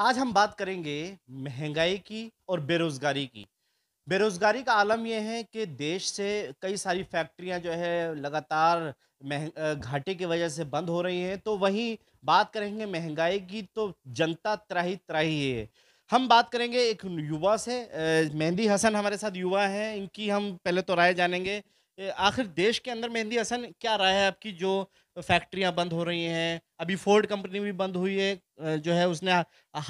आज हम बात करेंगे महंगाई की और बेरोज़गारी की बेरोज़गारी का आलम यह है कि देश से कई सारी फैक्ट्रियां जो है लगातार घाटे की वजह से बंद हो रही हैं तो वहीं बात करेंगे महंगाई की तो जनता त्राही त्राही है हम बात करेंगे एक युवा से मेहंदी हसन हमारे साथ युवा हैं इनकी हम पहले तो राय जानेंगे आखिर देश के अंदर मेहंदी हसन क्या राय है आपकी जो फैक्ट्रियां बंद हो रही हैं अभी फोर्ड कंपनी भी बंद हुई है जो है उसने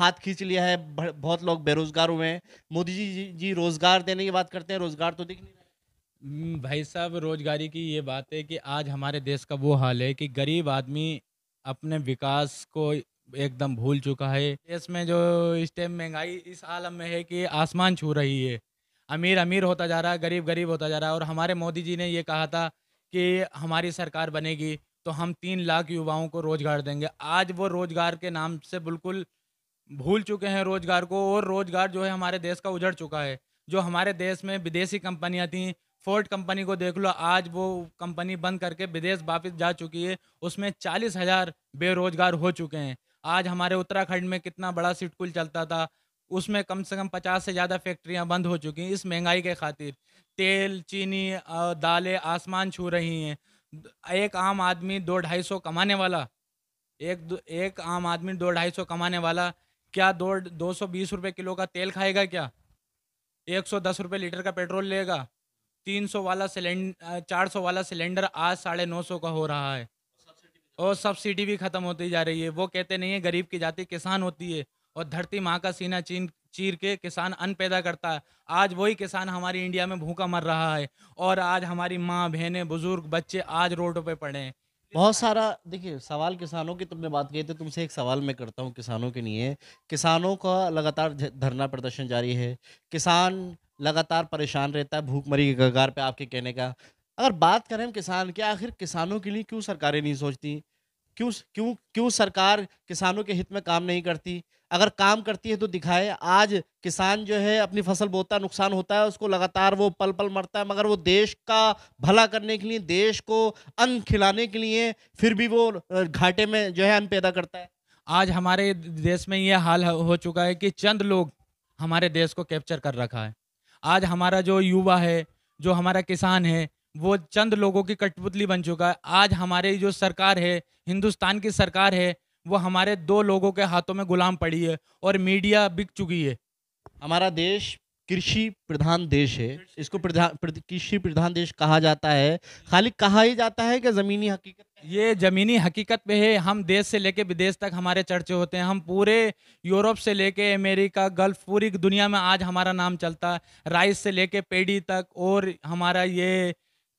हाथ खींच लिया है बहुत लोग बेरोजगार हुए हैं मोदी जी, जी रोजगार देने की बात करते हैं रोजगार तो दिख नहीं रहा भाई साहब रोजगारी की ये बात है कि आज हमारे देश का वो हाल है कि गरीब आदमी अपने विकास को एकदम भूल चुका है देश में जो इस टाइम महंगाई इस आलम में है कि आसमान छू रही है अमीर अमीर होता जा रहा है गरीब गरीब होता जा रहा है और हमारे मोदी जी ने ये कहा था कि हमारी सरकार बनेगी तो हम तीन लाख युवाओं को रोजगार देंगे आज वो रोजगार के नाम से बिल्कुल भूल चुके हैं रोजगार को और रोजगार जो है हमारे देश का उजड़ चुका है जो हमारे देश में विदेशी कंपनियां थी फोर्ट कंपनी को देख लो आज वो कंपनी बंद करके विदेश वापस जा चुकी है उसमें चालीस हज़ार बेरोजगार हो चुके हैं आज हमारे उत्तराखंड में कितना बड़ा सिटकुल चलता था उसमें कम से कम पचास से ज़्यादा फैक्ट्रियां बंद हो चुकी हैं इस महंगाई के खातिर तेल चीनी दालें आसमान छू रही हैं एक आम आदमी दो ढाई सौ कमाने वाला एक एक आम आदमी दो ढाई सौ कमाने वाला क्या दो दो सौ बीस रुपये किलो का तेल खाएगा क्या एक सौ दस रुपये लीटर का पेट्रोल लेगा तीन सौ वाला सिलेंडर चार सौ वाला सिलेंडर आज साढ़े नौ सौ का हो रहा है और सब्सिडी भी ख़त्म होती जा रही है वो कहते नहीं है गरीब की जाति किसान होती है और धरती माँ का सीना चीन चीर के किसान अन्न पैदा करता है आज वही किसान हमारी इंडिया में भूखा मर रहा है और आज हमारी माँ बहनें बुजुर्ग बच्चे आज रोडों पे पड़े हैं बहुत सारा देखिए सवाल किसानों की तुमने बात कही थी तुमसे एक सवाल मैं करता हूँ किसानों के लिए किसानों का लगातार धरना प्रदर्शन जारी है किसान लगातार परेशान रहता है भूखमरी के कगार पे आपके कहने का अगर बात करें किसान के आखिर किसानों के लिए क्यों सरकारें नहीं सोचती क्यों क्यों क्यों सरकार किसानों के हित में काम नहीं करती अगर काम करती है तो दिखाए आज किसान जो है अपनी फसल बोता नुकसान होता है उसको लगातार वो पल पल मरता है मगर वो देश का भला करने के लिए देश को अन्न खिलाने के लिए फिर भी वो घाटे में जो है अन्न पैदा करता है आज हमारे देश में ये हाल हो चुका है कि चंद लोग हमारे देश को कैप्चर कर रखा है आज हमारा जो युवा है जो हमारा किसान है वो चंद लोगों की कठपुतली बन चुका है आज हमारी जो सरकार है हिंदुस्तान की सरकार है वो हमारे दो लोगों के हाथों में गुलाम पड़ी है और मीडिया बिक चुकी है हमारा देश कृषि प्रधान देश है इसको प्रधान कृषि प्रधान देश कहा जाता है खाली कहा ही जाता है कि ज़मीनी हकीकत ये ज़मीनी हकीकत पे है हम देश से लेके विदेश तक हमारे चर्चे होते हैं हम पूरे यूरोप से लेके अमेरिका गल्फ पूरी दुनिया में आज हमारा नाम चलता है राइस से लेके पेडी तक और हमारा ये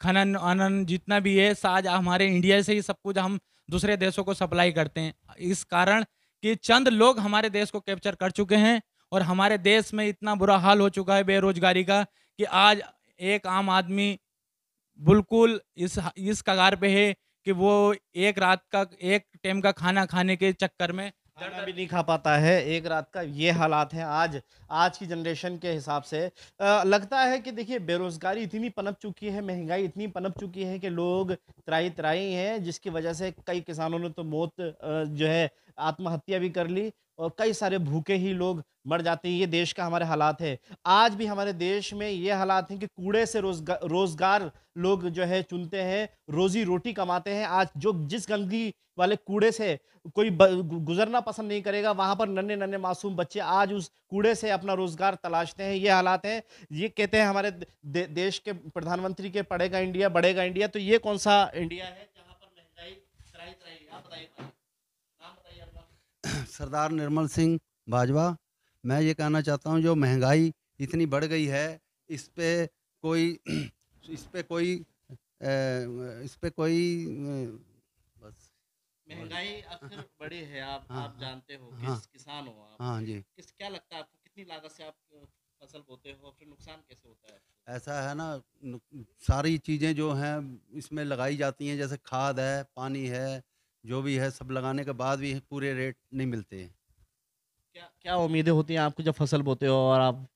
खनन अनन जितना भी है आज हमारे इंडिया से ही सब कुछ हम दूसरे देशों को सप्लाई करते हैं इस कारण कि चंद लोग हमारे देश को कैप्चर कर चुके हैं और हमारे देश में इतना बुरा हाल हो चुका है बेरोजगारी का कि आज एक आम आदमी बिल्कुल इस इस कगार पे है कि वो एक रात का एक टाइम का खाना खाने के चक्कर में खाना भी नहीं खा पाता है एक रात का ये हालात है आज आज की जनरेशन के हिसाब से आ, लगता है कि देखिए बेरोज़गारी इतनी पनप चुकी है महंगाई इतनी पनप चुकी है कि लोग त्राई त्राई हैं जिसकी वजह से कई किसानों ने तो मौत जो है आत्महत्या भी कर ली और कई सारे भूखे ही लोग मर जाते हैं ये देश का हमारे हालात है आज भी हमारे देश में ये हालात हैं कि कूड़े से रोजगार रोजगार लोग जो है चुनते हैं रोजी रोटी कमाते हैं आज जो जिस गंदगी वाले कूड़े से कोई गुजरना पसंद नहीं करेगा वहाँ पर नन्हे नन्हे मासूम बच्चे आज उस कूड़े से अपना रोजगार तलाशते हैं ये हालात हैं ये कहते हैं हमारे दे, देश के प्रधानमंत्री के पढ़ेगा इंडिया बढ़ेगा इंडिया तो ये कौन सा इंडिया है सरदार निर्मल सिंह बाजवा मैं ये कहना चाहता हूँ जो महंगाई इतनी बढ़ गई है इस पर कोई इस पर कोई इस पर कोई बस महंगाई अक्सर हाँ। बड़ी है आप हाँ, आप जानते हो हाँ, किस किसान हो आप हाँ जी किस क्या लगता है आपको कितनी लागत से आप फसल बोते हो फिर नुकसान कैसे होता है ऐसा है ना सारी चीज़ें जो हैं इसमें लगाई जाती हैं जैसे खाद है पानी है जो भी है सब लगाने के बाद भी पूरे रेट नहीं मिलते हैं क्या क्या उम्मीदें होती हैं आपको जब फसल बोते हो और आप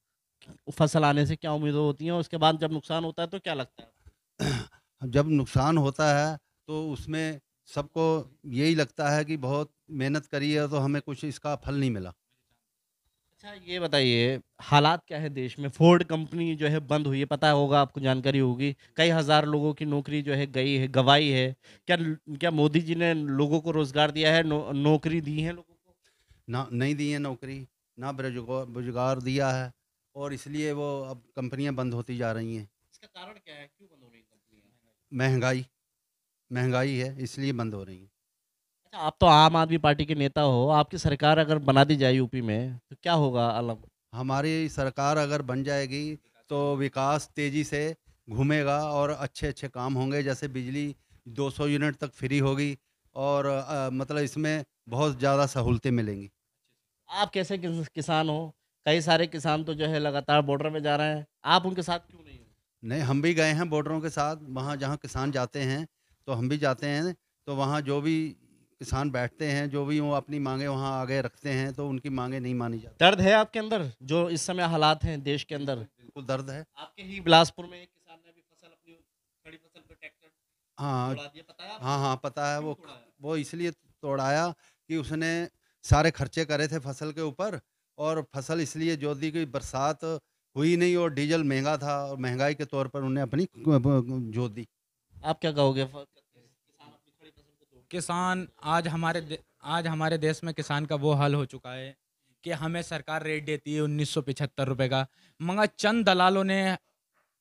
फसल आने से क्या उम्मीदें होती हैं उसके बाद जब नुकसान होता है तो क्या लगता है जब नुकसान होता है तो उसमें सबको यही लगता है कि बहुत मेहनत करी है तो हमें कुछ इसका फल नहीं मिला अच्छा ये बताइए हालात क्या है देश में फोर्ड कंपनी जो है बंद हुई है पता होगा आपको जानकारी होगी कई हज़ार लोगों की नौकरी जो है गई है गवाई है क्या क्या मोदी जी ने लोगों को रोज़गार दिया है नौ, नौकरी दी है लोगों को ना नहीं दी है नौकरी ना बेरोजगार दिया है और इसलिए वो अब कंपनियां बंद होती जा रही हैं इसका कारण क्या है क्यों बंद हो रही है महंगाई महंगाई है इसलिए बंद हो रही है आप तो आम आदमी पार्टी के नेता हो आपकी सरकार अगर बना दी जाए यूपी में तो क्या होगा अलग हमारी सरकार अगर बन जाएगी तो विकास तेज़ी से घूमेगा और अच्छे अच्छे काम होंगे जैसे बिजली 200 यूनिट तक फ्री होगी और आ, मतलब इसमें बहुत ज़्यादा सहूलतें मिलेंगी आप कैसे किसान हो कई सारे किसान तो जो है लगातार बॉर्डर में जा रहे हैं आप उनके साथ क्यों नहीं नहीं हम भी गए हैं बॉर्डरों के साथ वहाँ जहाँ किसान जाते हैं तो हम भी जाते हैं तो वहाँ जो भी किसान बैठते हैं जो भी वो अपनी मांगे वहाँ आगे रखते हैं तो उनकी मांगे नहीं मानी जाती दर्द है आपके अंदर जो इस समय हालात हैं देश के अंदर बिल्कुल दर्द है आपके ही बिलासपुर में किसान ने भी फसल अपनी खड़ी फसल पे ट्रैक्टर हाँ हाँ हाँ पता है वो वो इसलिए तोड़ाया कि उसने सारे खर्चे करे थे फसल के ऊपर और फसल इसलिए जो दी गई बरसात हुई नहीं और डीजल महंगा था और महंगाई के तौर पर उन्हें अपनी जोत दी आप क्या कहोगे किसान आज हमारे आज हमारे देश में किसान का वो हाल हो चुका है कि हमें सरकार रेट देती है उन्नीस सौ पिछहत्तर रुपये का मगर चंद दलालों ने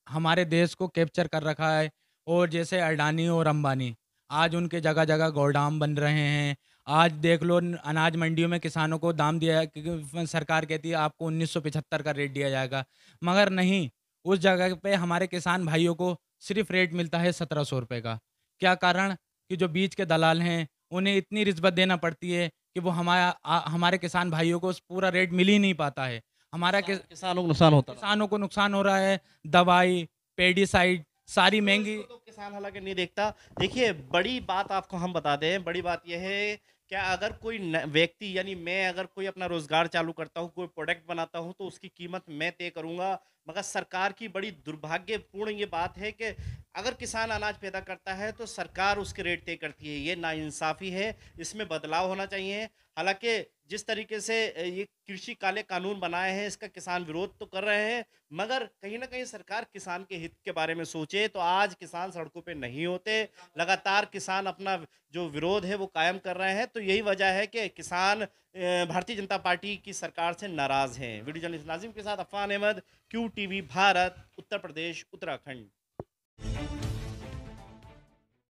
हमारे देश को कैप्चर कर रखा है और जैसे अडानी और अंबानी आज उनके जगह जगह गोडाम बन रहे हैं आज देख लो अनाज मंडियों में किसानों को दाम दिया क्योंकि सरकार कहती है आपको उन्नीस का रेट दिया जाएगा मगर नहीं उस जगह पे हमारे किसान भाइयों को सिर्फ रेट मिलता है सत्रह सौ रुपये का क्या कारण कि जो बीज के दलाल हैं उन्हें इतनी रिश्वत देना पड़ती है कि वो हमारा हमारे किसान भाइयों को पूरा रेट मिल ही नहीं पाता है हमारा किस, किसानों को नुकसान होता किसानों को नुकसान हो रहा है दवाई पेडिसाइड सारी तो महंगी तो किसान हालांकि नहीं देखता देखिए बड़ी बात आपको हम बता दें बड़ी बात यह है क्या अगर कोई व्यक्ति यानी मैं अगर कोई अपना रोजगार चालू करता हूँ कोई प्रोडक्ट बनाता हूँ तो उसकी कीमत मैं तय करूंगा मगर सरकार की बड़ी दुर्भाग्यपूर्ण ये बात है कि अगर किसान अनाज पैदा करता है तो सरकार उसके रेट तय करती है ये नाइंसाफ़ी है इसमें बदलाव होना चाहिए हालांकि जिस तरीके से ये कृषि काले कानून बनाए हैं इसका किसान विरोध तो कर रहे हैं मगर कहीं ना कहीं सरकार किसान के हित के बारे में सोचे तो आज किसान सड़कों पे नहीं होते लगातार किसान अपना जो विरोध है वो कायम कर रहे हैं तो यही वजह है कि किसान भारतीय जनता पार्टी की सरकार से नाराज़ हैं वीडियो जर्नलिस्ट नाजिम के साथ अफान अहमद क्यू टी भारत उत्तर प्रदेश उत्तराखंड